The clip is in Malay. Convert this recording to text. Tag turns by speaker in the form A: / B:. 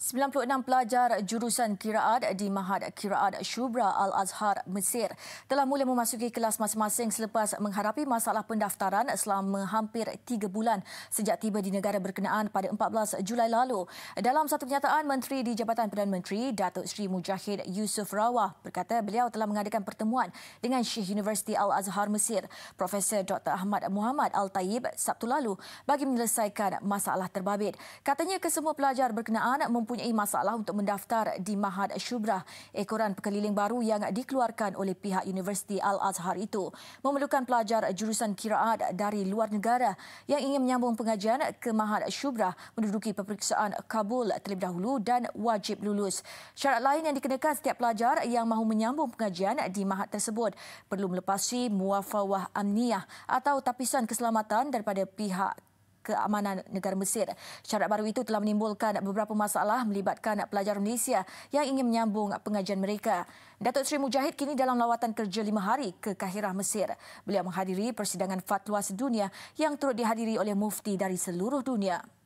A: 96 pelajar jurusan kiraat di Mahad Kiraat Shubra Al-Azhar Mesir telah mula memasuki kelas masing-masing selepas mengharapi masalah pendaftaran selama hampir tiga bulan sejak tiba di negara berkenaan pada 14 Julai lalu. Dalam satu kenyataan, Menteri di Jabatan Perdana Menteri, Datuk Sri Mujahid Yusuf Rawah berkata beliau telah mengadakan pertemuan dengan Syekh Universiti Al-Azhar Mesir, Profesor Dr. Ahmad Muhammad Al-Tayyib Sabtu lalu bagi menyelesaikan masalah terbabit. Katanya kesemua pelajar berkenaan mempunyai mempunyai masalah untuk mendaftar di Mahad Syubrah, ekoran pekeliling baru yang dikeluarkan oleh pihak Universiti Al-Azhar itu. Memerlukan pelajar jurusan kiraat dari luar negara yang ingin menyambung pengajian ke Mahad Syubrah menduduki peperiksaan Kabul terlebih dahulu dan wajib lulus. Syarat lain yang dikenakan setiap pelajar yang mahu menyambung pengajian di Mahad tersebut perlu melepasi muafawah amniyah atau tapisan keselamatan daripada pihak keamanan negara Mesir. Syarat baru itu telah menimbulkan beberapa masalah melibatkan pelajar Malaysia yang ingin menyambung pengajian mereka. Datuk Seri Mujahid kini dalam lawatan kerja lima hari ke Kahirah, Mesir. Beliau menghadiri persidangan fatwa sedunia yang turut dihadiri oleh mufti dari seluruh dunia.